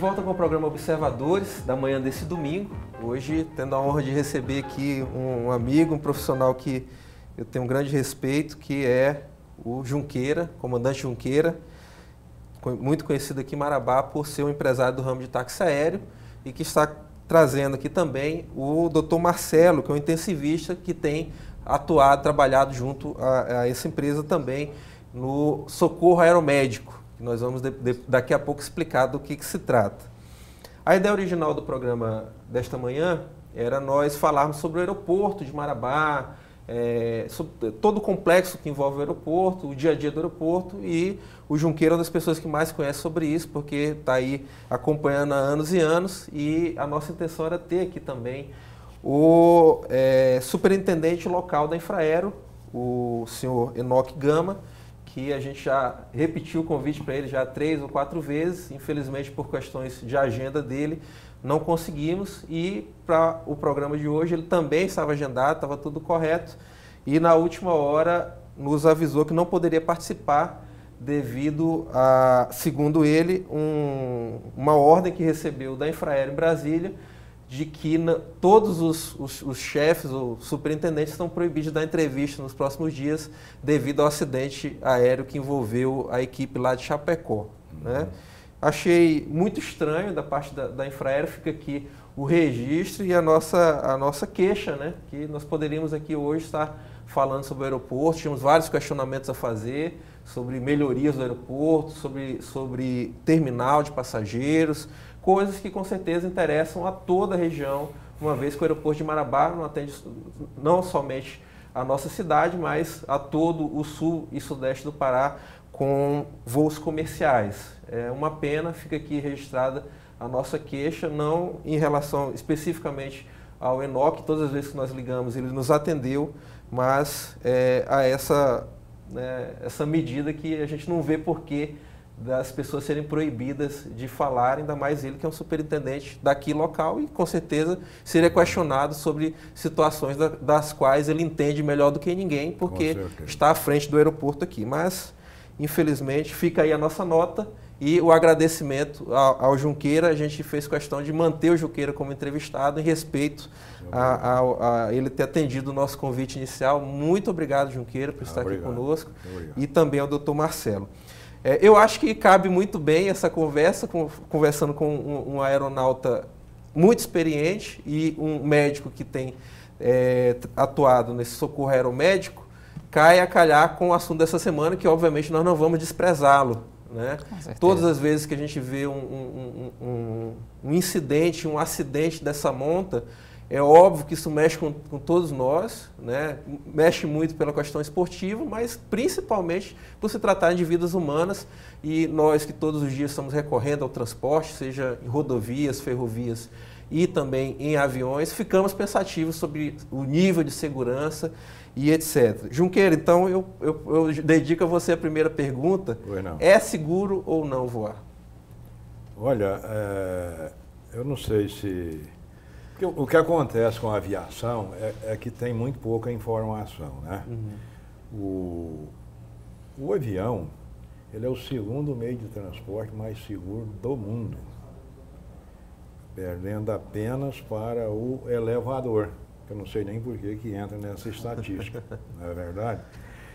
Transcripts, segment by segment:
volta com o programa Observadores, da manhã desse domingo. Hoje, tendo a honra de receber aqui um amigo, um profissional que eu tenho um grande respeito, que é o Junqueira, comandante Junqueira, muito conhecido aqui em Marabá por ser um empresário do ramo de táxi aéreo e que está trazendo aqui também o Dr. Marcelo, que é um intensivista que tem atuado, trabalhado junto a, a essa empresa também no socorro aeromédico que nós vamos de, de, daqui a pouco explicar do que, que se trata. A ideia original do programa desta manhã era nós falarmos sobre o aeroporto de Marabá, é, todo o complexo que envolve o aeroporto, o dia a dia do aeroporto e o Junqueiro é uma das pessoas que mais conhece sobre isso, porque está aí acompanhando há anos e anos e a nossa intenção era ter aqui também o é, superintendente local da Infraero, o senhor Enoque Gama, que a gente já repetiu o convite para ele já três ou quatro vezes, infelizmente por questões de agenda dele, não conseguimos. E para o programa de hoje ele também estava agendado, estava tudo correto, e na última hora nos avisou que não poderia participar devido a, segundo ele, um, uma ordem que recebeu da Infraero em Brasília de que todos os, os, os chefes ou superintendentes estão proibidos de dar entrevista nos próximos dias devido ao acidente aéreo que envolveu a equipe lá de Chapecó. Uhum. Né? Achei muito estranho da parte da, da Infraero, fica aqui o registro e a nossa, a nossa queixa, né? que nós poderíamos aqui hoje estar falando sobre o aeroporto, tínhamos vários questionamentos a fazer sobre melhorias do aeroporto, sobre, sobre terminal de passageiros, coisas que com certeza interessam a toda a região, uma vez que o aeroporto de Marabá não atende não somente a nossa cidade, mas a todo o sul e sudeste do Pará com voos comerciais. É uma pena, fica aqui registrada a nossa queixa, não em relação especificamente ao Enoc, todas as vezes que nós ligamos ele nos atendeu, mas é, a essa, né, essa medida que a gente não vê por que das pessoas serem proibidas de falar, ainda mais ele que é um superintendente daqui local e com certeza seria questionado sobre situações da, das quais ele entende melhor do que ninguém, porque está à frente do aeroporto aqui. Mas, infelizmente, fica aí a nossa nota e o agradecimento ao, ao Junqueira. A gente fez questão de manter o Junqueira como entrevistado em respeito a, a, a, ele ter atendido o nosso convite inicial. Muito obrigado, Junqueira, por ah, estar obrigado. aqui conosco. E também ao doutor Marcelo. É, eu acho que cabe muito bem essa conversa, com, conversando com um, um, aeronauta muito experiente e um médico que tem é, atuado nesse socorro aeromédico, cai a calhar com o assunto dessa semana, que obviamente nós não vamos desprezá-lo. Né? Todas as vezes que a gente vê um, um, um incidente, um acidente dessa monta, é óbvio que isso mexe com, com, todos nós, né? mexe muito pela questão esportiva, mas principalmente por se tratar de vidas humanas e nós que todos os dias estamos recorrendo ao transporte, seja em rodovias, ferrovias e também em aviões, ficamos pensativos sobre o nível de segurança e etc. Junqueira, então eu, eu, eu dedico a você a primeira pergunta: é seguro ou não voar? Olha, é... eu não sei se o que acontece com a aviação é, é que tem muito pouca informação, né? Uhum. O, o avião, ele é o segundo meio de transporte mais seguro do mundo, perdendo apenas para o elevador. Eu não sei nem por que, que entra nessa estatística, não é verdade?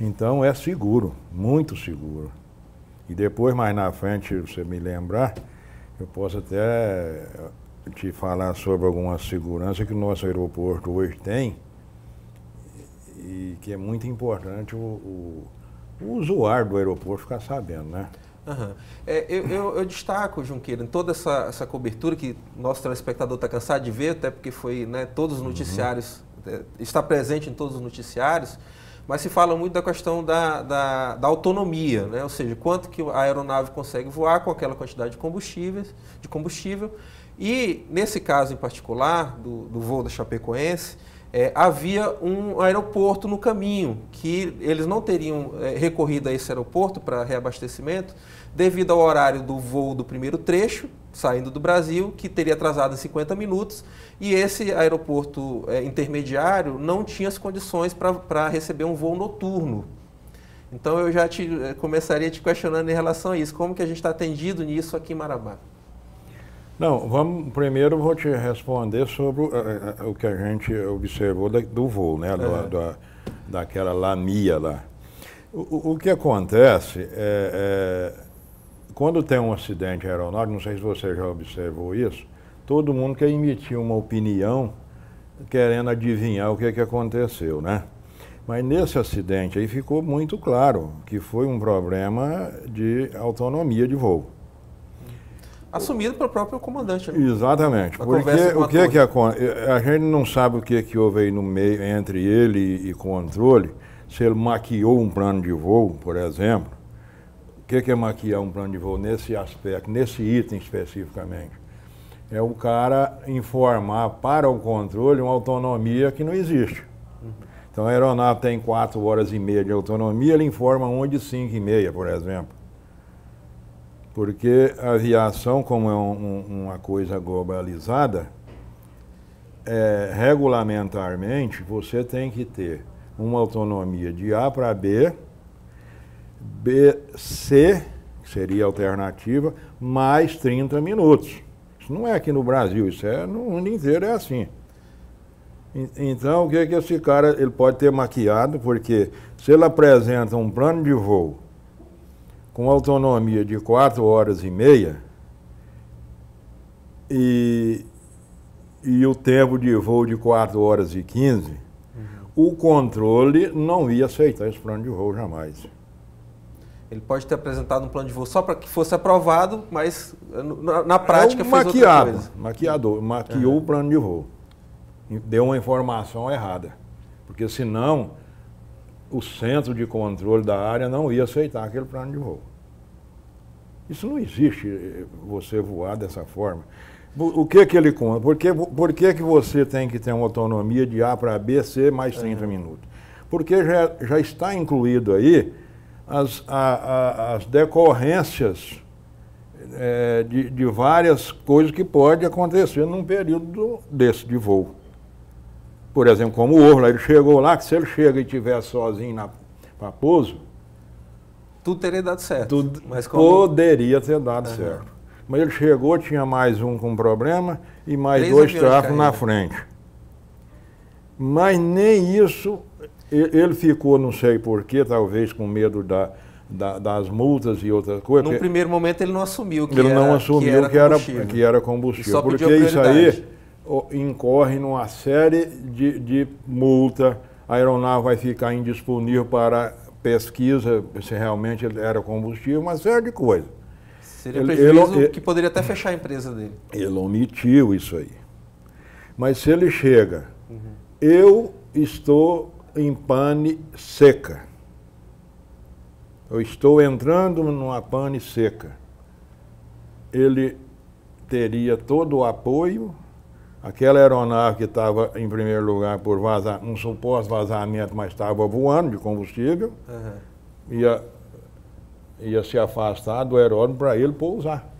Então é seguro, muito seguro. E depois, mais na frente, se você me lembrar, eu posso até te falar sobre alguma segurança que o nosso aeroporto hoje tem e que é muito importante o, o, o usuário do aeroporto ficar sabendo, né? Uhum. É, eu, eu, eu, destaco, Junqueira, em toda essa, essa cobertura que nosso telespectador está cansado de ver, até porque foi né, todos os uhum. noticiários, uhum. está presente em todos os noticiários, mas se fala muito da questão da, da, da, autonomia, né? ou seja, quanto que a aeronave consegue voar com aquela quantidade de, combustíveis, de combustível. E nesse caso em particular, do, do voo da Chapecoense, é, havia um aeroporto no caminho, que eles não teriam é, recorrido a esse aeroporto para reabastecimento, devido ao horário do voo do primeiro trecho, saindo do Brasil, que teria atrasado 50 minutos, e esse aeroporto é, intermediário não tinha as condições para receber um voo noturno. Então eu já te, é, começaria te questionando em relação a isso. Como que a gente está atendido nisso aqui em Marabá? Não, vamos primeiro vou te responder sobre uh, uh, o que a gente observou da, do voo, né? Do, é. da, daquela lamia lá. O, o, que acontece é, é quando tem um acidente aeronáutico, não sei se você já observou isso, todo mundo quer emitir uma opinião querendo adivinhar o que, é que aconteceu, né? Mas nesse acidente aí ficou muito claro que foi um problema de autonomia de voo. Assumido pelo próprio comandante. Né? Exatamente. Porque o que, é que a, eh, a gente não sabe o que, é que houve aí no meio entre ele e controle, se ele maquiou um plano de voo, por exemplo, que, é que é maquiar um plano de voo nesse aspecto, nesse item especificamente? É o cara informar para o controle uma autonomia que não existe. Então a aeronave tem 4 horas e meia de autonomia, ele informa um de 5 e meia, por exemplo. Porque a aviação, como é um, uma coisa globalizada, é, regulamentarmente você tem que ter uma autonomia de A para B BC, que seria a alternativa, mais 30 minutos. Isso não é aqui no Brasil, isso é no mundo inteiro, é assim. Então, o que, é que esse cara ele pode ter maquiado? Porque se ele apresenta um plano de voo com autonomia de 4 horas e meia, e, e o tempo de voo de 4 horas e 15, uhum. o controle não ia aceitar esse plano de voo jamais. Ele pode ter apresentado um plano de voo só para que fosse aprovado, mas eh, na, na prática é um fez maquiado, outra coisa. Maquiador, é. maquiou uhum. o plano de voo. Deu uma informação errada. Porque senão o centro de controle da área não ia aceitar aquele plano de voo. Isso não existe eh, você voar dessa forma. O que que ele conta? Por que, por que, que você tem que ter uma autonomia de A para B, C mais 30 uhum. É. minutos? Porque já, já está incluído aí as, a, a, as decorrências é, de, de, várias coisas que pode acontecer num período desse de voo. Por exemplo, como o Orla, ele chegou lá, que se ele chega e estiver sozinho na Raposo... Tudo teria dado certo. Tudo mas como... poderia ter dado uhum. certo. Mas ele chegou, tinha mais um com problema e mais Três dois tráficos na frente. Mas nem isso ele ficou, não sei porquê, talvez com medo da, da, das multas e outras coisas. No primeiro momento ele não assumiu que ele era, não assumiu que era, que era, que era combustível. porque isso aí incorre numa série de, de multa, a aeronave vai ficar indisponível para pesquisa, se realmente era combustível, uma série de coisas. Seria ele, prejuízo ele, que poderia até fechar a empresa dele. Ele omitiu isso aí. Mas se ele chega, uhum. eu estou em pane seca. Eu estou entrando numa pane seca. Ele teria todo o apoio. Aquela aeronave que estava, em primeiro lugar, por vazar, um suposto vazamento, mas estava voando de combustível, uhum. ia, ia se afastar do aeródromo para ele pousar.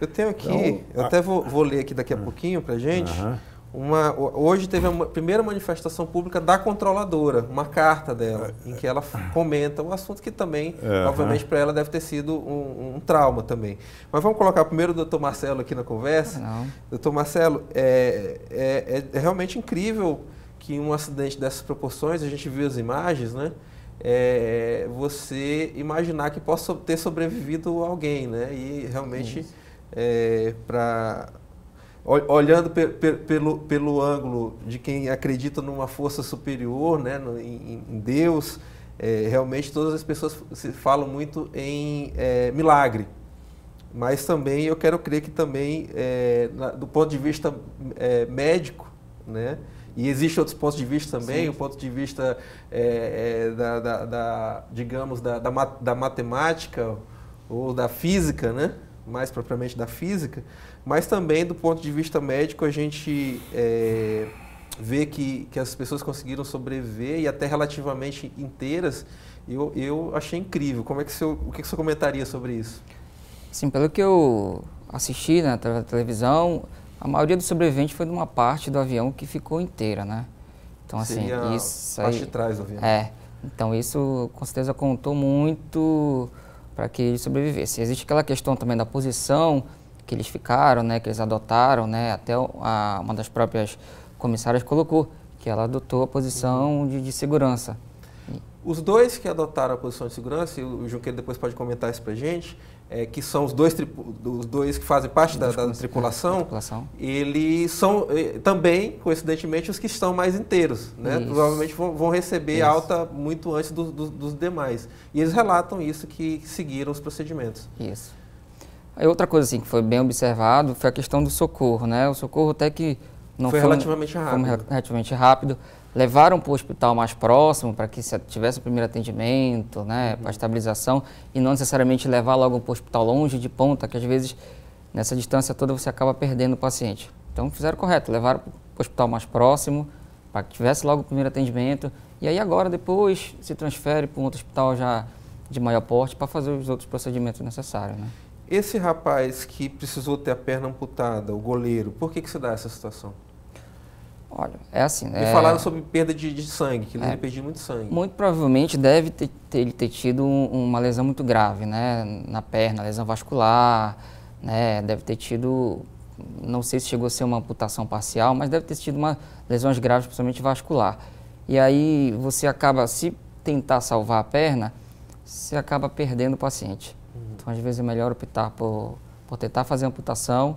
Eu tenho aqui, então, eu até vou, vou, ler aqui daqui a pouquinho para gente. Uhum. Uma, hoje teve a primeira manifestação pública da controladora, uma carta dela, é, em que ela é. comenta um assunto que também, uhum. obviamente, para ela deve ter sido um, um, trauma também. Mas vamos colocar primeiro o doutor Marcelo aqui na conversa. Ah, não. Doutor Marcelo, é, é, é, é realmente incrível que um acidente dessas proporções, a gente viu as imagens, né? É, você imaginar que possa ter sobrevivido alguém, né? E realmente, para olhando pe pe pelo, pelo ângulo de quem acredita numa força superior, né, no, em, em, Deus, é, realmente todas as pessoas se falam muito em é, milagre. Mas também eu quero crer que também, é, na, do ponto de vista é, médico, né, e existem outros pontos de vista também, Sim. o ponto de vista é, é, da, da, da, digamos, da, da, da matemática ou da física, né? mais propriamente da física, mas também do ponto de vista médico a gente é, vê que, que as pessoas conseguiram sobreviver e até relativamente inteiras. Eu, eu achei incrível. Como é que o que, você comentaria sobre isso? Sim, pelo que eu assisti na né, televisão, a maioria dos sobreviventes foi de uma parte do avião que ficou inteira, né? Então assim, isso a parte aí, de trás do avião. É. Então isso com certeza contou muito para que eles sobrevivessem. Existe aquela questão também da posição que eles ficaram, né, que eles adotaram, né, até a, uma das próprias comissárias colocou que ela adotou a posição de, de segurança, os dois que adotaram a posição de segurança, e o Junqueiro depois pode comentar isso para a gente, é, que são os dois, os dois que fazem parte da, da, tripulação, né, da, tripulação, eles são é, também, coincidentemente, os que estão mais inteiros. Né? Provavelmente vão, vão receber isso. alta muito antes do, do, dos demais. E eles relatam isso, que seguiram os procedimentos. Isso. Aí outra coisa assim, que foi bem observado foi a questão do socorro. Né? O socorro até que não foi, foi relativamente rápido. Foi relativamente rápido levaram para o hospital mais próximo para que tivesse o primeiro atendimento, né, uhum. para estabilização, e não necessariamente levar logo para o hospital longe de ponta, que às vezes nessa distância toda você acaba perdendo o paciente. Então fizeram correto, levaram para o hospital mais próximo para que tivesse logo o primeiro atendimento, e aí agora depois se transfere para um outro hospital já de maior porte para fazer os outros procedimentos necessários. Né? Esse rapaz que precisou ter a perna amputada, o goleiro, por que, que se dá essa situação? Olha, é assim. né? E é falaram sobre perda de, de sangue, que é... ele perdeu muito sangue. Muito provavelmente deve ter, ele ter tido uma lesão muito grave, né? Na perna, lesão vascular, né? Deve ter tido, não sei se chegou a ser uma amputação parcial, mas deve ter tido uma lesões graves, principalmente vascular. E aí você acaba, se tentar salvar a perna, você acaba perdendo o paciente. Uhum. Então, às vezes é melhor optar por, por tentar fazer amputação,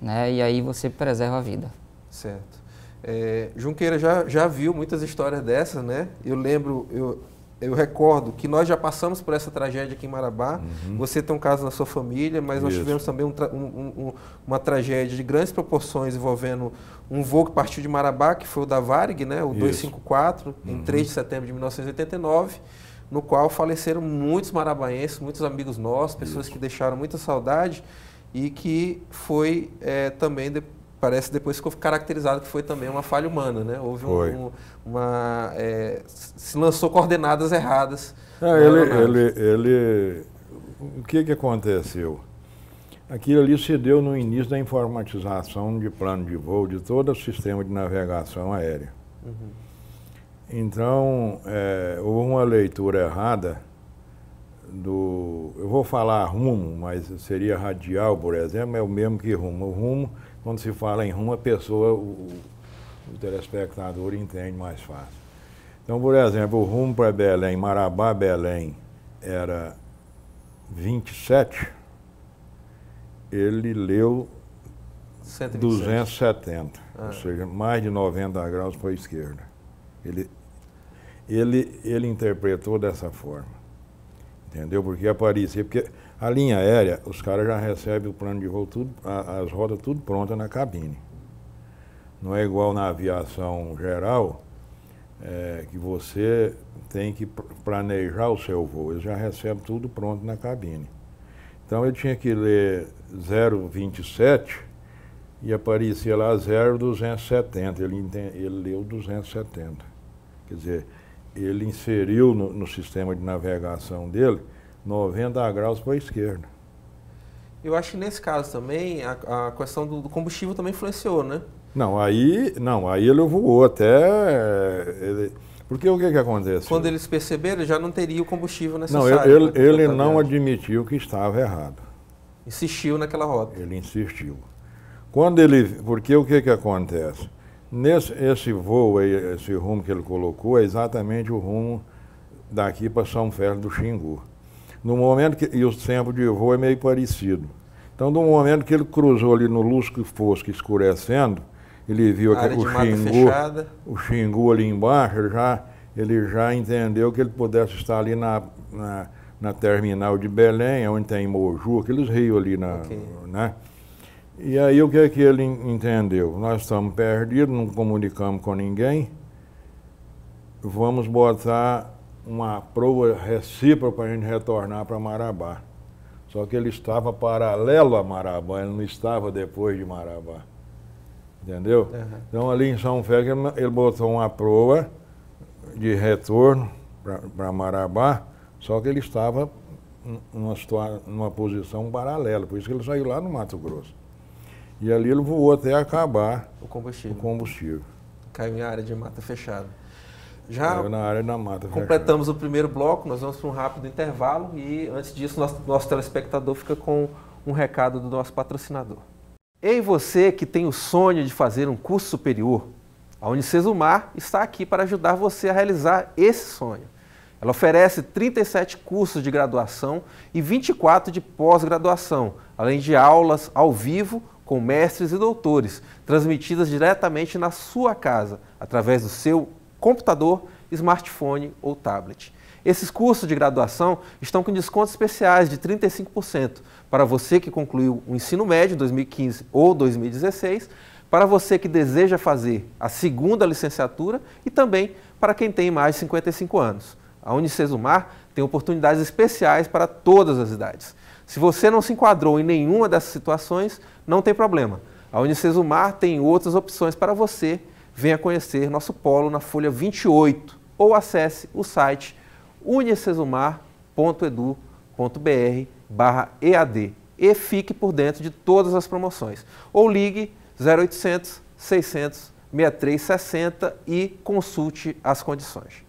né? E aí você preserva a vida. Certo. É, Junqueira já, já viu muitas histórias dessas, né? Eu lembro, eu, eu recordo que nós já passamos por essa tragédia aqui em Marabá. Uhum. Você tem um caso na sua família, mas Isso. nós tivemos também um, um, um, uma tragédia de grandes proporções envolvendo um voo que partiu de Marabá, que foi o da Varig, né? o Isso. 254, uhum. em 3 de setembro de 1989, no qual faleceram muitos marabaenses, muitos amigos nossos, pessoas Isso. que deixaram muita saudade e que foi é, também depois parece depois ficou caracterizado que foi também uma falha humana, né? Houve um, um, uma é, se lançou coordenadas erradas. Ah, ele, ele, ele, o que que aconteceu? Aquilo ali se deu no início da informatização de plano de voo de todo o sistema de navegação aérea. Uhum. Então é, houve uma leitura errada do, eu vou falar rumo, mas seria radial, por exemplo, é o mesmo que rumo. O rumo quando se fala em rumo, a pessoa, o, o telespectador entende mais fácil. Então, por exemplo, o rumo para Belém, Marabá, Belém, era 27, ele leu 270, ah. ou seja, mais de 90 graus para a esquerda. Ele, ele, ele interpretou dessa forma. Entendeu? Porque aparecia. Porque a linha aérea, os caras já recebem o plano de voo, tudo, as rodas tudo pronto na cabine. Não é igual na aviação geral, é, que você tem que planejar o seu voo. Eles já recebem tudo pronto na cabine. Então eu tinha que ler 027 e aparecia lá 0,270. Ele, ele leu 270. Quer dizer, ele inseriu no, no sistema de navegação dele 90 graus para a esquerda. Eu acho que nesse caso também a, a questão do, combustível também influenciou, né? Não, aí não, aí ele voou até. Eh, ele, porque o que, que acontece? Quando eles perceberam, já não teria o combustível necessário. Não, ele, ele, né, ele tá não admitiu que estava errado. Insistiu naquela rota. Ele insistiu. Quando ele. Porque o que, que acontece? Nesse esse voo, esse rumo que ele colocou, é exatamente o rumo daqui para São Félix do Xingu. No momento que. E o tempo de voo é meio parecido. Então, no momento que ele cruzou ali no lusco fosco escurecendo, ele viu aquele, o Xingu, o Xingu ali embaixo, ele já, ele já entendeu que ele pudesse estar ali na, na, na terminal de Belém, onde tem Moju, aqueles rios ali, na, okay. né? E aí o que é que ele entendeu? Nós estamos perdidos, não comunicamos com ninguém, vamos botar uma proa recíproca para a gente retornar para Marabá. Só que ele estava paralelo a Marabá, ele não estava depois de Marabá. Entendeu? Uhum. Então ali em São Félix ele, botou uma proa de retorno para Marabá, só que ele estava numa, numa posição paralela, por isso que ele saiu lá no Mato Grosso. E ali ele voou até acabar o combustível. O combustível. Caiu em área de mata fechada. Já na área da mata. Completamos o primeiro bloco, nós vamos para um rápido intervalo e antes disso nosso, nosso telespectador fica com um recado do nosso patrocinador. Ei você que tem o sonho de fazer um curso superior, a Unicesumar está aqui para ajudar você a realizar esse sonho. Ela oferece 37 cursos de graduação e 24 de pós-graduação, além de aulas ao vivo com mestres e doutores, transmitidas diretamente na sua casa, através do seu computador, smartphone ou tablet. Esses cursos de graduação estão com descontos especiais de 35% para você que concluiu o ensino médio em 2015 ou 2016, para você que deseja fazer a segunda licenciatura e também para quem tem mais de 55 anos. A Unicesumar tem oportunidades especiais para todas as idades. Se você não se enquadrou em nenhuma dessas situações, não tem problema. A Unicesumar tem outras opções para você venha conhecer nosso polo na Folha 28 ou acesse o site unicesumar.edu.br barra EAD e fique por dentro de todas as promoções. Ou ligue 0800 600 6360 e consulte as condições.